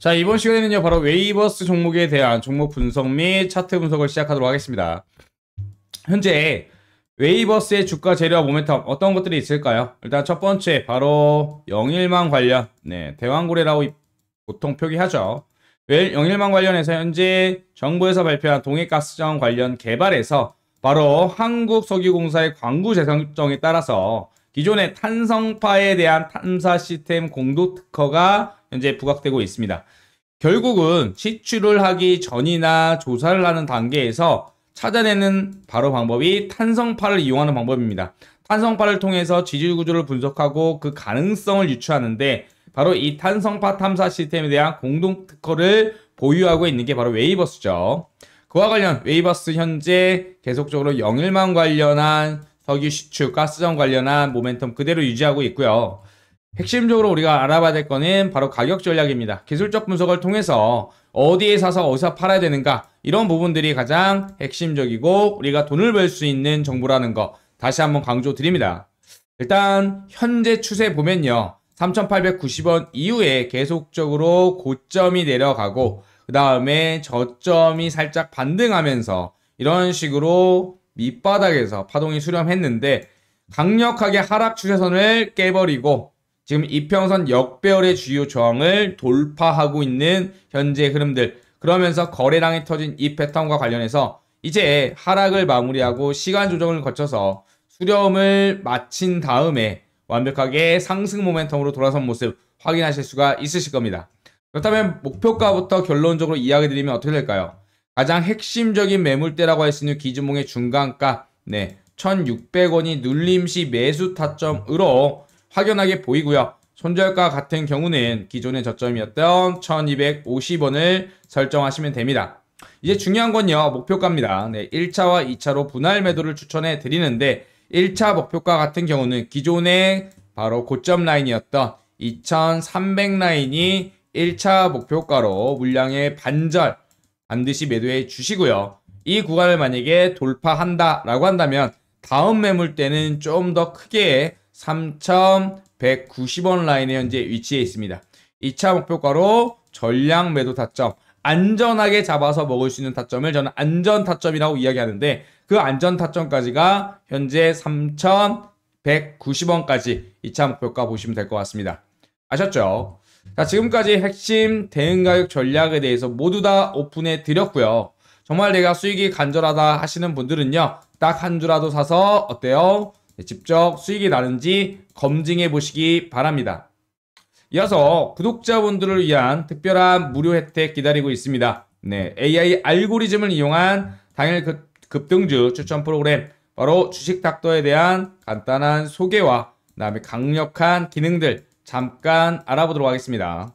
자 이번 시간에는요 바로 웨이버스 종목에 대한 종목 분석 및 차트 분석을 시작하도록 하겠습니다 현재 웨이버스의 주가 재료와 모멘텀 어떤 것들이 있을까요? 일단 첫 번째 바로 영일망 관련 네 대왕고래라고 보통 표기하죠 영일망 관련해서 현재 정부에서 발표한 동해가스정 관련 개발에서 바로 한국석유공사의 광구 재정정에 따라서 기존의 탄성파에 대한 탐사 시스템 공도 특허가 현재 부각되고 있습니다. 결국은 시출을 하기 전이나 조사를 하는 단계에서 찾아내는 바로 방법이 탄성파를 이용하는 방법입니다. 탄성파를 통해서 지질 구조를 분석하고 그 가능성을 유추하는데 바로 이 탄성파 탐사 시스템에 대한 공동 특허를 보유하고 있는 게 바로 웨이버스죠. 그와 관련 웨이버스 현재 계속적으로 영일만 관련한 석유 시추, 가스전 관련한 모멘텀 그대로 유지하고 있고요. 핵심적으로 우리가 알아봐야 될 거는 바로 가격 전략입니다. 기술적 분석을 통해서 어디에 사서 어디서 팔아야 되는가 이런 부분들이 가장 핵심적이고 우리가 돈을 벌 수 있는 정보라는 거 다시 한번 강조드립니다. 일단 현재 추세 보면요. 3,890원 이후에 계속적으로 고점이 내려가고 그 다음에 저점이 살짝 반등하면서 이런 식으로 밑바닥에서 파동이 수렴했는데 강력하게 하락 추세선을 깨버리고 지금 이평선 역배열의 주요 저항을 돌파하고 있는 현재 흐름들 그러면서 거래량이 터진 이 패턴과 관련해서 이제 하락을 마무리하고 시간 조정을 거쳐서 수렴을 마친 다음에 완벽하게 상승 모멘텀으로 돌아선 모습 확인하실 수가 있으실 겁니다. 그렇다면 목표가부터 결론적으로 이야기 드리면 어떻게 될까요? 가장 핵심적인 매물대라고 할 수 있는 기준봉의 중간가 네, 1600원이 눌림시 매수 타점으로 확연하게 보이고요. 손절가 같은 경우는 기존의 저점이었던 1250원을 설정하시면 됩니다. 이제 중요한 건요. 목표가입니다. 네, 1차와 2차로 분할 매도를 추천해 드리는데 1차 목표가 같은 경우는 기존의 바로 고점 라인이었던 2300 라인이 1차 목표가로 물량의 반절 반드시 매도해 주시고요. 이 구간을 만약에 돌파한다라고 한다면 다음 매물 때는 좀 더 크게 3,190원 라인에 현재 위치해 있습니다. 2차 목표가로 전량 매도 타점, 안전하게 잡아서 먹을 수 있는 타점을 저는 안전 타점이라고 이야기하는데 그 안전 타점까지가 현재 3,190원까지 2차 목표가 보시면 될 것 같습니다. 아셨죠? 자, 지금까지 핵심 대응 가격 전략에 대해서 모두 다 오픈해 드렸고요. 정말 내가 수익이 간절하다 하시는 분들은요. 딱 한 주라도 사서 어때요? 네, 직접 수익이 나는지 검증해 보시기 바랍니다. 이어서 구독자분들을 위한 특별한 무료 혜택 기다리고 있습니다. 네, AI 알고리즘을 이용한 당일 급등주 추천 프로그램 바로 주식닥터에 대한 간단한 소개와 그다음에 강력한 기능들 잠깐 알아보도록 하겠습니다.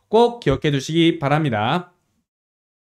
꼭 기억해 두시기 바랍니다.